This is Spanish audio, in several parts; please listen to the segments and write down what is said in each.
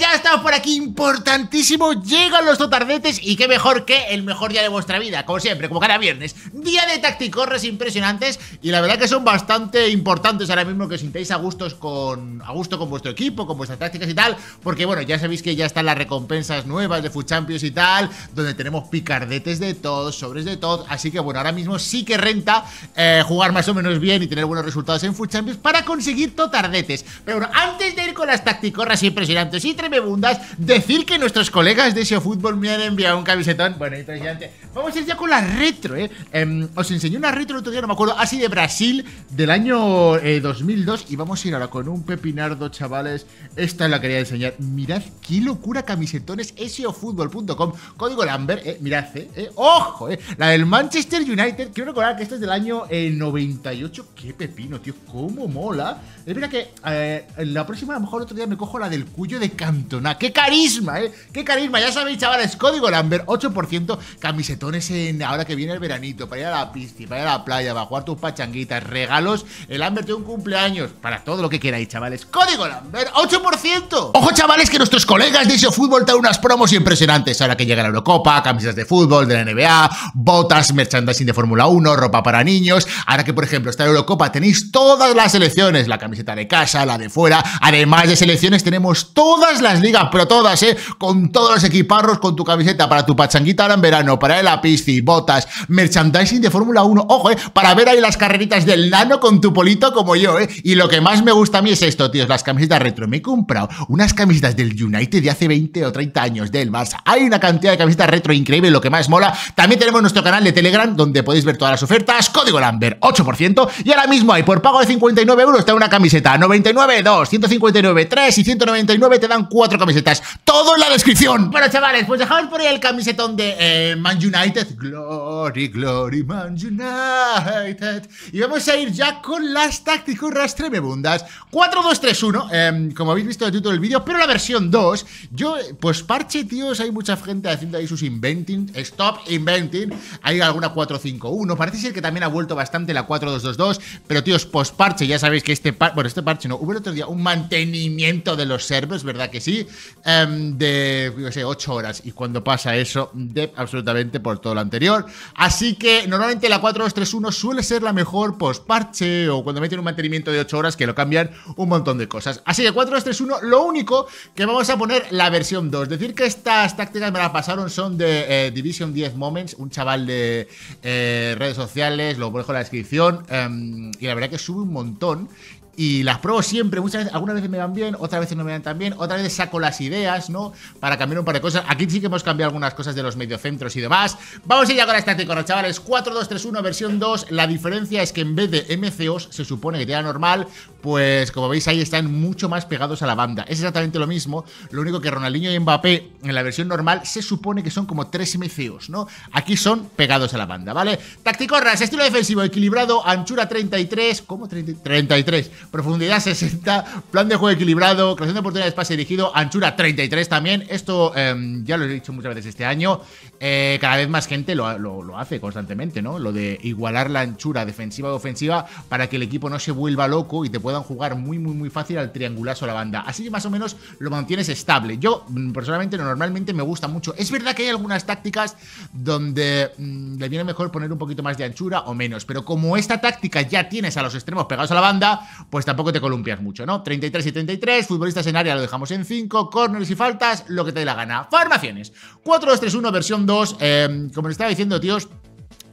ya estamos por aquí, importantísimo. Llegan los totardetes y qué mejor que el mejor día de vuestra vida, como siempre, como cada viernes. Día de tacticorres impresionantes y la verdad que son bastante importantes ahora mismo que os sintáis a, gustos con, a gusto con vuestro equipo, con vuestras tácticas y tal, porque bueno, ya sabéis que ya están las recompensas nuevas de Food Champions y tal, donde tenemos picardetes de todos, sobres de todos. Así que bueno, ahora mismo sí que renta eh, jugar más o menos bien y tener buenos resultados en Food Champions para conseguir totardetes. Pero bueno, antes de ir con las tacticorras impresionantes y me bundas, decir que nuestros colegas de SEO Fútbol me han enviado un camisetón. Bueno, entonces Vamos a ir ya con la retro, ¿eh? Em, os enseñé una retro el otro día, no me acuerdo, así de Brasil, del año 2002. Eh, y vamos a ir ahora con un pepinardo, chavales. Esta la quería enseñar. Mirad qué locura camisetones, seofutbol.com, código Lambert, eh, mirad, eh, eh, ojo, eh, la del Manchester United. Quiero recordar que esta es del año 98. Eh, qué pepino, tío, como mola. Es verdad que la próxima, a lo mejor otro día me cojo la del cuyo de cam qué carisma, ¿eh? Qué carisma, ya sabéis, chavales, código Lambert, 8%, camisetones en ahora que viene el veranito, para ir a la piscina, para ir a la playa, para jugar tus pachanguitas, regalos, el Lambert tiene un cumpleaños, para todo lo que queráis, chavales, código Lambert, 8%. Ojo, chavales, que nuestros colegas de ese Fútbol dan unas promos impresionantes ahora que llega la Eurocopa, camisas de fútbol, de la NBA, botas, merchandising de Fórmula 1, ropa para niños, ahora que, por ejemplo, está la Eurocopa, tenéis todas las selecciones, la camiseta de casa, la de fuera, además de selecciones tenemos todas las las ligas, pero todas, ¿eh? Con todos los equiparros, con tu camiseta para tu pachanguita ahora en verano, para el piscina, botas, merchandising de Fórmula 1, ojo, ¿eh? Para ver ahí las carreritas del nano con tu polito como yo, ¿eh? Y lo que más me gusta a mí es esto, tíos, las camisetas retro. Me he comprado unas camisetas del United de hace 20 o 30 años, del Barça. Hay una cantidad de camisetas retro increíble, lo que más mola. También tenemos nuestro canal de Telegram, donde podéis ver todas las ofertas, código Lambert, 8%, y ahora mismo hay por pago de 59 euros te da una camiseta, 99, 2, 159, 3 y 199 te dan 4 cuatro camisetas. Todo en la descripción. Bueno, chavales, pues dejamos por ahí el camisetón de eh, Man United. Glory, glory, Man United. Y vamos a ir ya con las tácticos rastremebundas. 4-2-3-1, eh, em, como habéis visto en el título del vídeo, pero la versión 2. Yo, pues parche, tíos, hay mucha gente haciendo ahí sus inventing. Stop inventing. Hay alguna 4-5-1. Parece ser que también ha vuelto bastante la 4-2-2-2. Pero, tíos, post parche, ya sabéis que este parche, bueno, este parche no. Hubo el otro día un mantenimiento de los servers, ¿verdad? que sí, em, de, 8 horas. Y cuando pasa eso, de absolutamente por todo lo anterior. Así que normalmente la 4231 suele ser la mejor post-parche o cuando meten un mantenimiento de 8 horas que lo cambian un montón de cosas. Así que 4231, lo único que vamos a poner la versión 2. Decir que estas tácticas me las pasaron son de eh, Division 10 Moments, un chaval de eh, redes sociales, lo dejo en la descripción. Em, y la verdad que sube un montón y las pruebo siempre. Muchas veces, algunas veces me van bien, otras veces no me van tan bien, otras veces saco las ideas, ¿no? Para cambiar un par de cosas. Aquí sí que hemos cambiado algunas cosas de los mediocentros y demás. Vamos a ir con a este los chavales. 4-2-3-1, versión 2. La diferencia es que en vez de MCOs, se supone que era normal, pues como veis ahí están mucho más pegados a la banda. Es exactamente lo mismo, lo único que Ronaldinho y Mbappé en la versión normal se supone que son como tres MCOs, ¿no? Aquí son pegados a la banda, ¿vale? Tacticorras, estilo defensivo equilibrado, anchura 33, ¿cómo 33? Profundidad 60, plan de juego equilibrado, creación de oportunidades espacio dirigido, anchura 33 también. Esto em, ya lo he dicho muchas veces este año, eh, cada vez más gente lo, lo hace constantemente, ¿no? Lo de igualar la anchura defensiva o ofensiva para que el equipo no se vuelva loco y te pueda jugar muy, muy, muy fácil al triangulazo a la banda. Así que más o menos lo mantienes estable. Yo, mm, personalmente, normalmente me gusta mucho. Es verdad que hay algunas tácticas donde mm, le viene mejor poner un poquito más de anchura o menos, pero como esta táctica ya tienes a los extremos pegados a la banda, pues tampoco te columpias mucho, ¿no? 33 y 33, futbolistas en área lo dejamos en 5, corners y faltas, lo que te dé la gana. Formaciones. 4-2-3-1 versión 2, em, como les estaba diciendo, tíos,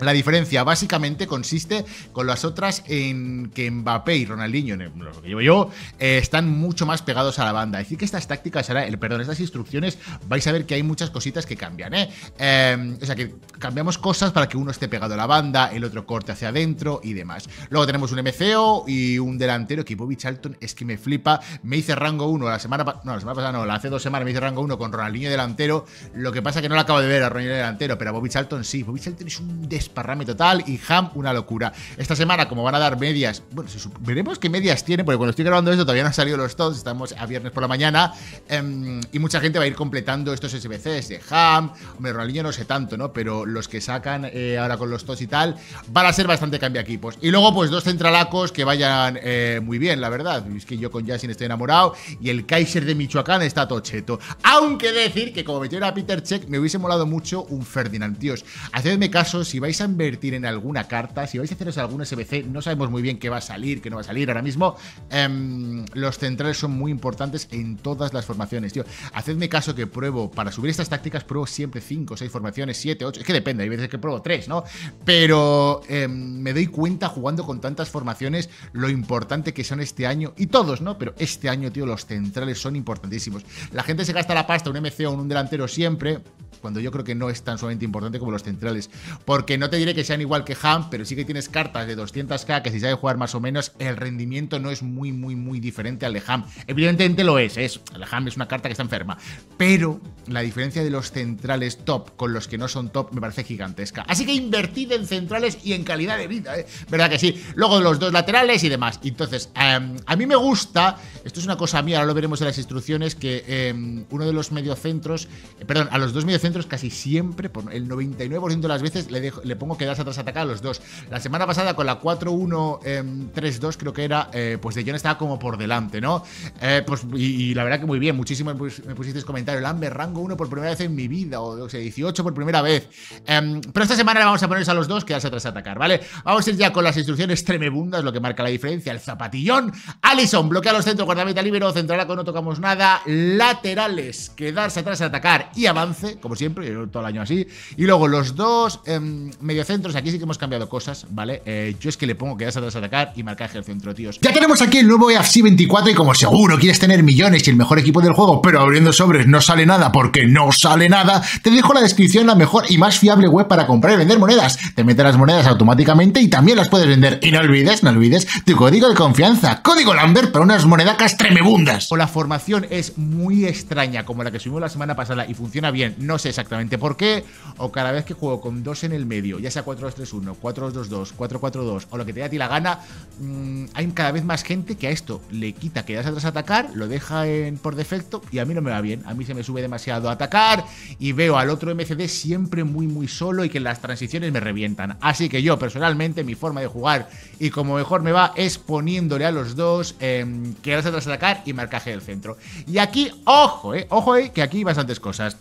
la diferencia básicamente consiste con las otras en que Mbappé y Ronaldinho, lo que llevo yo, eh, están mucho más pegados a la banda. Es decir, que estas tácticas, el, perdón, estas instrucciones, vais a ver que hay muchas cositas que cambian. ¿eh? Em, o sea, que cambiamos cosas para que uno esté pegado a la banda, el otro corte hacia adentro y demás. Luego tenemos un MCO y un delantero que Bobby Charlton es que me flipa. Me hice rango 1 la semana pasada, no, la semana pasada no, la hace dos semanas me hice rango 1 con Ronaldinho delantero. Lo que pasa es que no lo acabo de ver a Ronaldinho delantero, pero a Bobby Charlton sí. Bobby Charlton es un parrame total y Ham una locura. Esta semana, como van a dar medias, bueno, veremos qué medias tiene, porque cuando estoy grabando esto todavía no han salido los todos, estamos a viernes por la mañana em, y mucha gente va a ir completando estos SBCs de Ham, hombre, Ronaldinho no sé tanto, ¿no? Pero los que sacan eh, ahora con los todos y tal van a ser bastante de equipos. Y luego, pues dos centralacos que vayan eh, muy bien, la verdad. Es que yo con Yasin estoy enamorado y el Kaiser de Michoacán está tocheto. Aunque decir que como metieron a Peter Check, me hubiese molado mucho un Ferdinand, tíos. Hacedme caso si vais a invertir en alguna carta, si vais a haceros algún SBC, no sabemos muy bien qué va a salir, qué no va a salir ahora mismo. Em, los centrales son muy importantes en todas las formaciones, tío. Hacedme caso que pruebo, para subir estas tácticas, pruebo siempre 5, 6 formaciones, 7, 8. Es que depende, hay veces que pruebo 3, ¿no? Pero em, me doy cuenta jugando con tantas formaciones lo importante que son este año. Y todos, ¿no? Pero este año, tío, los centrales son importantísimos. La gente se gasta la pasta, un MC o un delantero siempre, cuando yo creo que no es tan solamente importante como los centrales. Porque no no te diré que sean igual que Ham, pero sí que tienes cartas de 200k que si sabes jugar más o menos, el rendimiento no es muy, muy, muy diferente al de Ham. Evidentemente lo es, es el Ham es una carta que está enferma, pero la diferencia de los centrales top con los que no son top me parece gigantesca. Así que invertid en centrales y en calidad de vida, ¿eh? ¿verdad que sí? Luego los dos laterales y demás. Entonces, em, a mí me gusta, esto es una cosa mía, ahora lo veremos en las instrucciones, que em, uno de los mediocentros, eh, perdón, a los dos mediocentros casi siempre, el 99% de las veces le, dejo, le pongo quedarse atrás a atacar a los dos. La semana pasada con la 4-1-3-2 em, creo que era, eh, pues de Jong estaba como por delante, ¿no? Eh, pues y, la verdad que muy bien, Muchísimo me pusisteis comentarios, Lambert, rango 1 por primera vez en mi vida, o sea, 18 por primera vez. Em, pero esta semana le vamos a poner a los dos quedarse atrás a atacar, ¿vale? Vamos a ir ya con las instrucciones tremebundas, lo que marca la diferencia, el zapatillón. Alison, bloquea los centros, guardameta libero, central con no tocamos nada, laterales, quedarse atrás a atacar y avance, como siempre, todo el año así. Y luego los dos, eh, mediocentros, aquí sí que hemos cambiado cosas, ¿vale? Eh, yo es que le pongo que das atrás a atacar y marcaje al centro, tíos. Ya tenemos aquí el nuevo EFC 24 y como seguro quieres tener millones y el mejor equipo del juego, pero abriendo sobres no sale nada porque no sale nada, te dejo en la descripción la mejor y más fiable web para comprar y vender monedas. Te mete las monedas automáticamente y también las puedes vender. Y no olvides, no olvides, tu código de confianza, código Lambert para unas monedacas tremebundas. O la formación es muy extraña como la que subimos la semana pasada y funciona bien, no sé exactamente por qué, o cada vez que juego con dos en el medio ya sea 4-2-3-1, 4 2 2 4-4-2 o lo que te dé a ti la gana, mm, hay cada vez más gente que a esto le quita que atrás a atacar, lo deja por defecto y a mí no me va bien. A mí se me sube demasiado a atacar y veo al otro MCD siempre muy, muy solo y que las transiciones me revientan. Así que yo, personalmente, mi forma de jugar y como mejor me va es poniéndole a los dos em, Quedas atrás a atacar y marcaje del centro. Y aquí, ojo, eh, ojo, eh, que aquí hay bastantes cosas.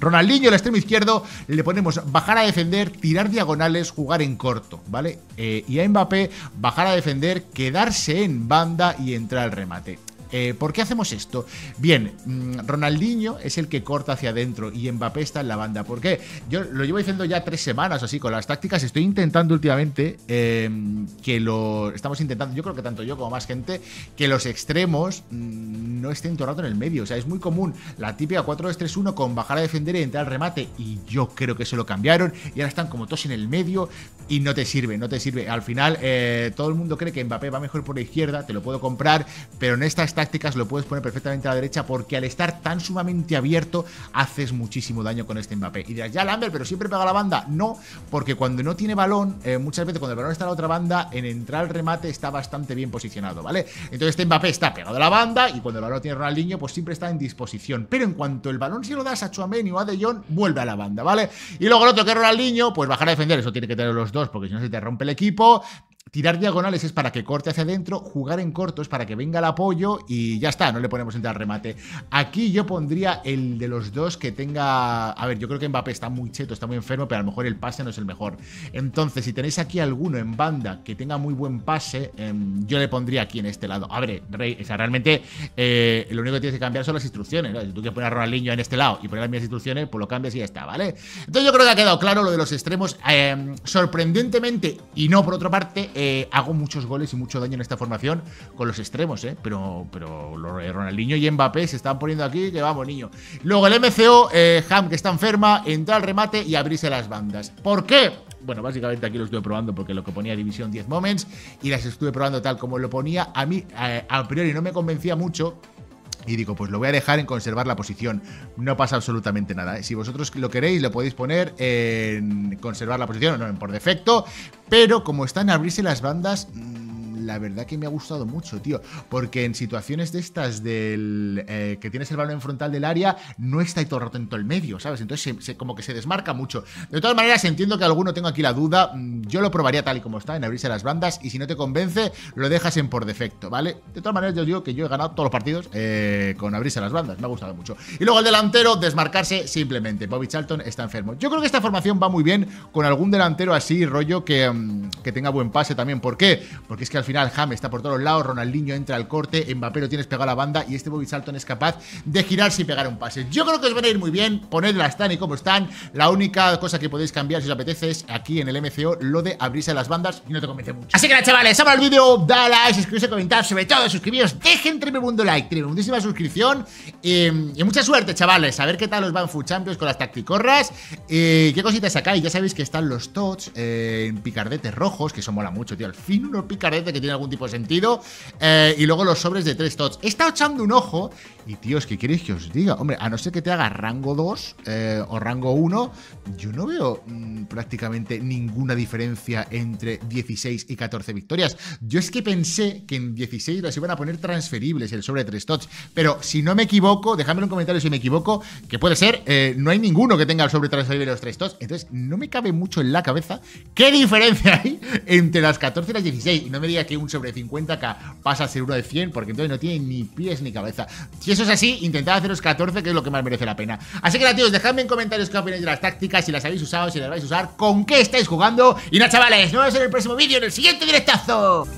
Ronaldinho, el extremo izquierdo, le ponemos bajar a defender, tirar diagonales, jugar en corto, ¿vale? Eh, y a Mbappé, bajar a defender, quedarse en banda y entrar al remate. Eh, ¿Por qué hacemos esto? Bien, mm, Ronaldinho es el que corta hacia adentro y Mbappé está en la banda. ¿Por qué? Yo lo llevo diciendo ya tres semanas así con las tácticas. Estoy intentando últimamente em, que lo. Estamos intentando, yo creo que tanto yo como más gente, que los extremos mm, no estén todo en el medio. O sea, es muy común la típica 4-2-3-1 con bajar a defender y entrar al remate. Y yo creo que eso lo cambiaron y ahora están como todos en el medio y no te sirve, no te sirve. Al final, eh, todo el mundo cree que Mbappé va mejor por la izquierda, te lo puedo comprar, pero en esta tácticas lo puedes poner perfectamente a la derecha porque al estar tan sumamente abierto haces muchísimo daño con este Mbappé. Y dirás, ya Lambert, pero siempre pega la banda. No, porque cuando no tiene balón, eh, muchas veces cuando el balón está en la otra banda, en entrar al remate está bastante bien posicionado, ¿vale? Entonces este Mbappé está pegado a la banda y cuando el balón tiene Ronaldinho, pues siempre está en disposición. Pero en cuanto el balón si lo das a Chuameni o a De Jong, vuelve a la banda, ¿vale? Y luego el otro que Ronaldinho, pues bajar a defender, eso tiene que tener los dos, porque si no se te rompe el equipo. Tirar diagonales es para que corte hacia adentro, jugar en cortos para que venga el apoyo y ya está, no le ponemos entrar remate. Aquí yo pondría el de los dos que tenga. A ver, yo creo que Mbappé está muy cheto, está muy enfermo, pero a lo mejor el pase no es el mejor. Entonces, si tenéis aquí alguno en banda que tenga muy buen pase, em, yo le pondría aquí en este lado. A ver, Rey, o sea, realmente eh, lo único que tienes que cambiar son las instrucciones. tú que poner a Ronaldinho en este lado y poner las mismas instrucciones, pues lo cambias y ya está, ¿vale? Entonces, yo creo que ha quedado claro lo de los extremos. Em, sorprendentemente, y no por otra parte, eh, hago muchos goles y mucho daño en esta formación con los extremos, ¿eh? Pero, pero Ronaldinho y Mbappé se están poniendo aquí, que vamos, niño. Luego el MCO, eh, Ham, que está enferma, entra al remate y abrirse las bandas. ¿Por qué? Bueno, básicamente aquí lo estuve probando porque lo que ponía División 10 Moments y las estuve probando tal como lo ponía. A mí eh, a priori no me convencía mucho y digo, pues lo voy a dejar en conservar la posición. No pasa absolutamente nada. ¿eh? Si vosotros lo queréis, lo podéis poner en conservar la posición o no en por defecto, pero como están abrirse las bandas la verdad que me ha gustado mucho, tío. Porque en situaciones de estas del eh, que tienes el balón en frontal del área, no está ahí todo el rato en todo el medio, ¿sabes? Entonces como que se desmarca mucho. De todas maneras, entiendo que alguno tenga aquí la duda. Mm, yo lo probaría tal y como está, en abrirse las bandas. Y si no te convence, lo dejas en por defecto, ¿vale? De todas maneras, yo digo que yo he ganado todos los partidos eh, con abrirse las bandas. Me ha gustado mucho. Y luego el delantero, desmarcarse simplemente. Bobby Charlton está enfermo. Yo creo que esta formación va muy bien con algún delantero así, rollo que, mm, que tenga buen pase también. ¿Por qué? Porque es que al final James está por todos lados, Ronaldinho entra al corte, Mbappé lo tienes pegado a la banda y este Bobby Charlton es capaz de girar y pegar un pase. Yo creo que os van a ir muy bien, ponedlas tan y como están. La única cosa que podéis cambiar si os apetece es aquí en el MCO lo de abrirse las bandas y no te convence mucho. Así que nada, chavales, abra el vídeo, da like, suscribiros, comentar, sobre todo suscribiros, dejen tremendo like, tremendísima suscripción eh, y mucha suerte, chavales. A ver qué tal os van Champions con las tacticorras y eh, qué cositas sacáis. Ya sabéis que están los tots en eh, picardetes rojos, que eso mola mucho, tío. Al fin unos picardetes que tiene algún tipo de sentido. Eh, y luego los sobres de tres tots. He estado echando un ojo y, tíos, ¿qué queréis que os diga? Hombre, a no ser que te haga rango 2 eh, o rango 1, yo no veo mm, prácticamente ninguna diferencia entre 16 y 14 victorias. Yo es que pensé que en 16 las iban a poner transferibles el sobre 3 tots. Pero si no me equivoco, dejadme en comentario si me equivoco, que puede ser, eh, no hay ninguno que tenga el sobre transferible de los 3 tots. Entonces, no me cabe mucho en la cabeza qué diferencia hay entre las 14 y las 16. Y no me digas que un sobre 50k pasa a ser uno de 100, porque entonces no tiene ni pies ni cabeza. Si eso es así, intentad haceros 14, que es lo que más merece la pena. Así que nada, tíos, dejadme en comentarios qué opináis de las tácticas, si las habéis usado, si las vais a usar, con qué estáis jugando. Y nada, chavales, nos vemos en el próximo vídeo, en el siguiente directazo.